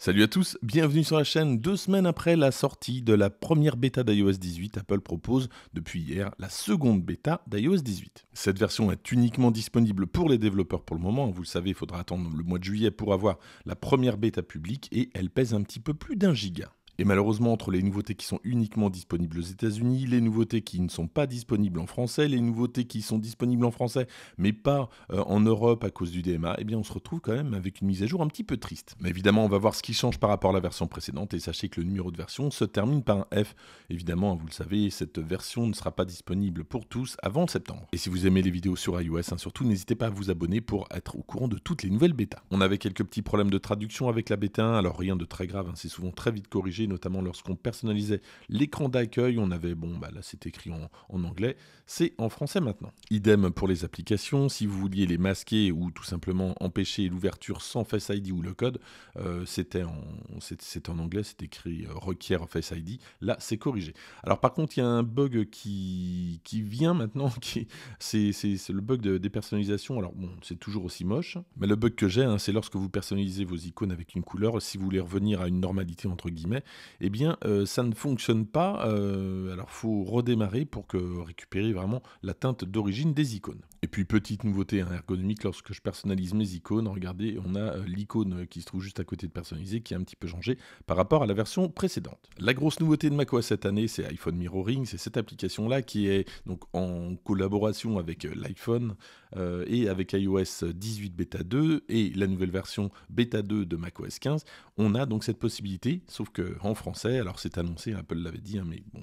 Salut à tous, bienvenue sur la chaîne. Deux semaines après la sortie de la première bêta d'iOS 18, Apple propose depuis hier la seconde bêta d'iOS 18. Cette version est uniquement disponible pour les développeurs pour le moment. Hein, vous le savez, il faudra attendre le mois de juillet pour avoir la première bêta publique et elle pèse un petit peu plus d'un giga. Et malheureusement, entre les nouveautés qui sont uniquement disponibles aux États-Unis, les nouveautés qui ne sont pas disponibles en français, les nouveautés qui sont disponibles en français mais pas euh, en Europe à cause du DMA, eh bien on se retrouve quand même avec une mise à jour un petit peu triste. Mais évidemment, on va voir ce qui change par rapport à la version précédente et sachez que le numéro de version se termine par un F. Évidemment, vous le savez, cette version ne sera pas disponible pour tous avant septembre. Et si vous aimez les vidéos sur iOS, hein, surtout n'hésitez pas à vous abonner pour être au courant de toutes les nouvelles bêta. On avait quelques petits problèmes de traduction avec la bêta 1, alors rien de très grave, hein, c'est souvent très vite corrigé notamment lorsqu'on personnalisait l'écran d'accueil, on avait, bon, bah là c'est écrit en, anglais, c'est en français maintenant. Idem pour les applications, si vous vouliez les masquer ou tout simplement empêcher l'ouverture sans Face ID ou le code, euh, c'était en, en, anglais, c'est écrit euh, requiert Face ID, là c'est corrigé. Alors par contre, il y a un bug qui, qui vient maintenant, qui, c'est, le bug de dépersonnalisation. Alors bon, c'est toujours aussi moche, mais le bug que j'ai, hein, c'est lorsque vous personnalisez vos icônes avec une couleur, si vous voulez revenir à une normalité entre guillemets, eh bien, euh, ça ne fonctionne pas. Euh, alors, faut redémarrer pour que récupérer vraiment la teinte d'origine des icônes. Et puis, petite nouveauté hein, ergonomique, lorsque je personnalise mes icônes, regardez, on a euh, l'icône qui se trouve juste à côté de personnaliser qui a un petit peu changé par rapport à la version précédente. La grosse nouveauté de macOS cette année, c'est iPhone Mirroring, c'est cette application-là qui est donc en collaboration avec l'iPhone et avec iOS 18 Beta 2 et la nouvelle version Beta 2 de macOS 15. On a donc cette possibilité, sauf que français. Alors c'est annoncé, Apple l'avait dit, hein, mais bon,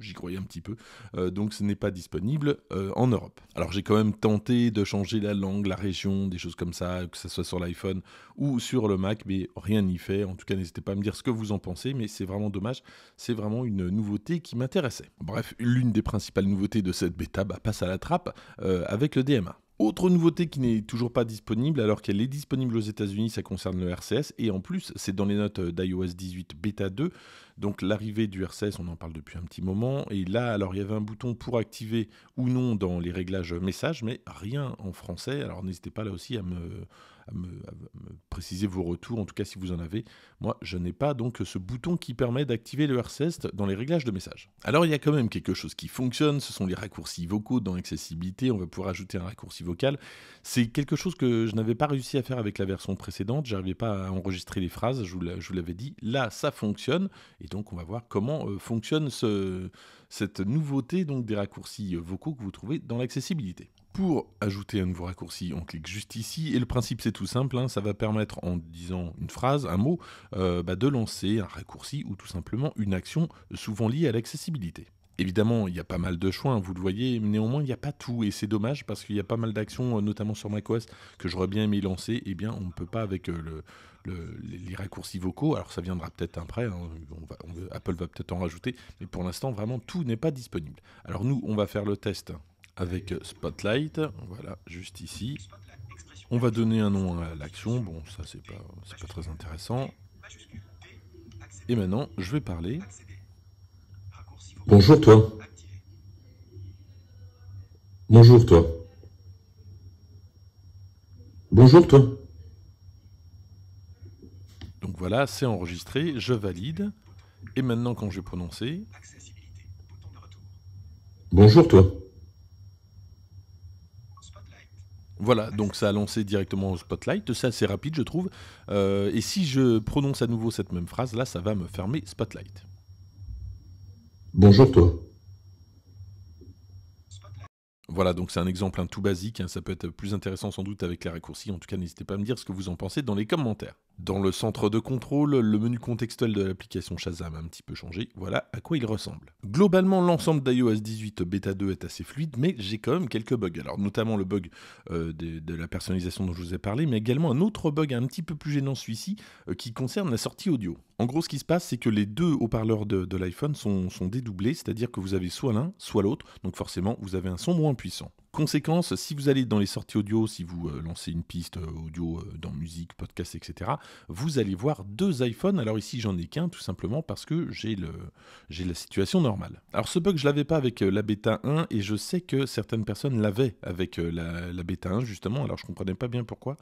j'y croyais un petit peu. Euh, donc ce n'est pas disponible euh, en Europe. Alors j'ai quand même tenté de changer la langue, la région, des choses comme ça, que ce soit sur l'iPhone ou sur le Mac, mais rien n'y fait. En tout cas, n'hésitez pas à me dire ce que vous en pensez, mais c'est vraiment dommage. C'est vraiment une nouveauté qui m'intéressait. Bref, l'une des principales nouveautés de cette bêta bah, passe à la trappe euh, avec le DMA. Autre nouveauté qui n'est toujours pas disponible, alors qu'elle est disponible aux États-Unis, ça concerne le RCS, et en plus, c'est dans les notes euh, d'iOS 18 Beta 2. Donc l'arrivée du RCS, on en parle depuis un petit moment, et là, alors il y avait un bouton pour activer ou non dans les réglages messages, mais rien en français. Alors n'hésitez pas là aussi à me, à me préciser vos retours, en tout cas si vous en avez. Moi, je n'ai pas donc ce bouton qui permet d'activer le RCS dans les réglages de messages. Alors, il y a quand même quelque chose qui fonctionne, ce sont les raccourcis vocaux dans l'accessibilité. on va pouvoir ajouter un raccourci vocal. C'est quelque chose que je n'avais pas réussi à faire avec la version précédente, Je j'arrivais pas à enregistrer les phrases, je vous l'avais dit. Là, ça fonctionne, et donc on va voir comment euh, fonctionne cette nouveauté donc des raccourcis vocaux que vous trouvez dans l'accessibilité. Pour ajouter un nouveau raccourci, on clique juste ici et le principe c'est tout simple, hein. ça va permettre en disant une phrase, un mot, euh, bah, de lancer un raccourci ou tout simplement une action souvent liée à l'accessibilité. Évidemment, il y a pas mal de choix, hein, vous le voyez, néanmoins, il n'y a pas tout, et c'est dommage parce qu'il y a pas mal d'actions, euh, notamment sur macOS, que j'aurais bien aimé lancer, et eh bien on ne peut pas avec euh, les raccourcis vocaux, alors ça viendra peut-être après, hein. Apple va peut-être en rajouter, mais pour l'instant, vraiment, tout n'est pas disponible. Alors nous, on va faire le test avec euh, Spotlight, voilà, juste ici. On va donner un nom à l'action, bon ça c'est pas, pas très intéressant. Et maintenant, je vais parler. Bonjour toi. Bonjour toi. Bonjour toi. Donc voilà, c'est enregistré, je valide. Et maintenant quand je vais prononcer... Bonjour toi. Voilà, donc ça a lancé directement au Spotlight. C'est assez rapide, je trouve. Euh, et si je prononce à nouveau cette même phrase, là, ça va me fermer Spotlight. Bonjour toi. Voilà, donc c'est un exemple un tout basique, hein. ça peut être plus intéressant sans doute avec les raccourcis, en tout cas n'hésitez pas à me dire ce que vous en pensez dans les commentaires. Dans le centre de contrôle, le menu contextuel de l'application Shazam a un petit peu changé, voilà à quoi il ressemble. Globalement, l'ensemble d'iOS 18 Beta 2 est assez fluide, mais j'ai quand même quelques bugs. Alors notamment le bug euh, de, la personnalisation dont je vous ai parlé, mais également un autre bug un petit peu plus gênant celui-ci, euh, qui concerne la sortie audio. En gros, ce qui se passe, c'est que les deux haut-parleurs de, l'iPhone sont, dédoublés, c'est-à-dire que vous avez soit l'un, soit l'autre, donc forcément, vous avez un son moins puissant. Conséquence, si vous allez dans les sorties audio, si vous euh, lancez une piste euh, audio euh, dans podcast, etc., vous allez voir deux iPhones. Alors ici, j'en ai qu'un, tout simplement parce que j'ai la situation normale. Alors ce bug, je l'avais pas avec euh, la bêta 1, et je sais que certaines personnes l'avaient avec euh, la, bêta 1, justement, alors je comprenais pas bien pourquoi.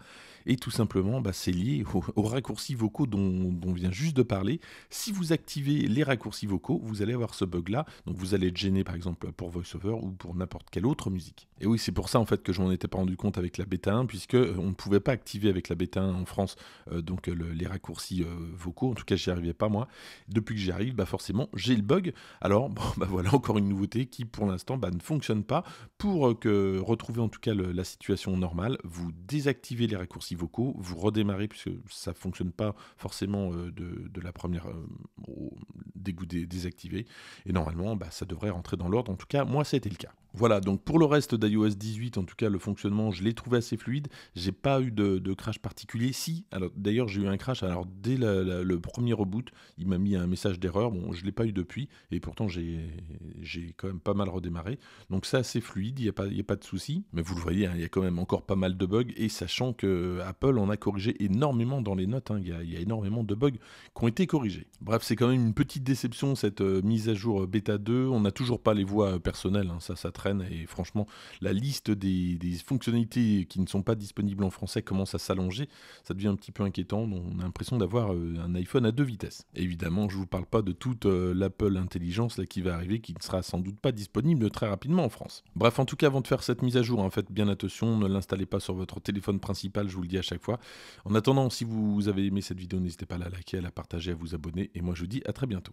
Et tout simplement, bah, c'est lié aux, raccourcis vocaux dont, on vient juste de parler. Si vous activez les raccourcis vocaux, vous allez avoir ce bug-là. Donc vous allez gêner par exemple, pour VoiceOver ou pour n'importe quelle autre musique. Et oui, c'est pour ça, en fait, que je m'en étais pas rendu compte avec la bêta 1, puisque euh, on ne pouvait pas activer avec la bêta Hein, en France, euh, donc euh, les raccourcis euh, vocaux. En tout cas, j'y arrivais pas moi. Depuis que j'y arrive, bah forcément, j'ai le bug. Alors, bah voilà encore une nouveauté qui, pour l'instant, bah, ne fonctionne pas. Pour que retrouver en tout cas la situation normale, vous désactivez les raccourcis vocaux, vous redémarrez puisque ça fonctionne pas forcément de, la première au, désactivée. Et normalement, bah, ça devrait rentrer dans l'ordre. En tout cas, moi, c'était le cas. Voilà, donc pour le reste d'iOS 18, en tout cas le fonctionnement, je l'ai trouvé assez fluide. J'ai pas eu de, crash particulier. Si, alors d'ailleurs j'ai eu un crash. Alors dès le premier reboot, il m'a mis un message d'erreur. Bon, je l'ai pas eu depuis, et pourtant j'ai quand même pas mal redémarré. Donc c'est assez fluide, il n'y a, pas, a pas de souci. Mais vous le voyez, hein, il y a quand même encore pas mal de bugs. Et sachant que euh, Apple en a corrigé énormément dans les notes, hein, il y, a énormément de bugs qui ont été corrigés. Bref, c'est quand même une petite déception cette euh, mise à jour euh, bêta 2. On n'a toujours pas les voix personnelles, hein, ça ça et franchement, la liste des, fonctionnalités qui ne sont pas disponibles en français commence à s'allonger. Ça devient un petit peu inquiétant. On a l'impression d'avoir euh, un iPhone à deux vitesses. Évidemment, je ne vous parle pas de toute euh, l'Apple Intelligence là, qui va arriver, qui ne sera sans doute pas disponible très rapidement en France. Bref, en tout cas, avant de faire cette mise à jour, en hein, faites bien attention, ne l'installez pas sur votre téléphone principal, je vous le dis à chaque fois. En attendant, si vous avez aimé cette vidéo, n'hésitez pas à la liker, à la partager, à vous abonner, et moi je vous dis à très bientôt.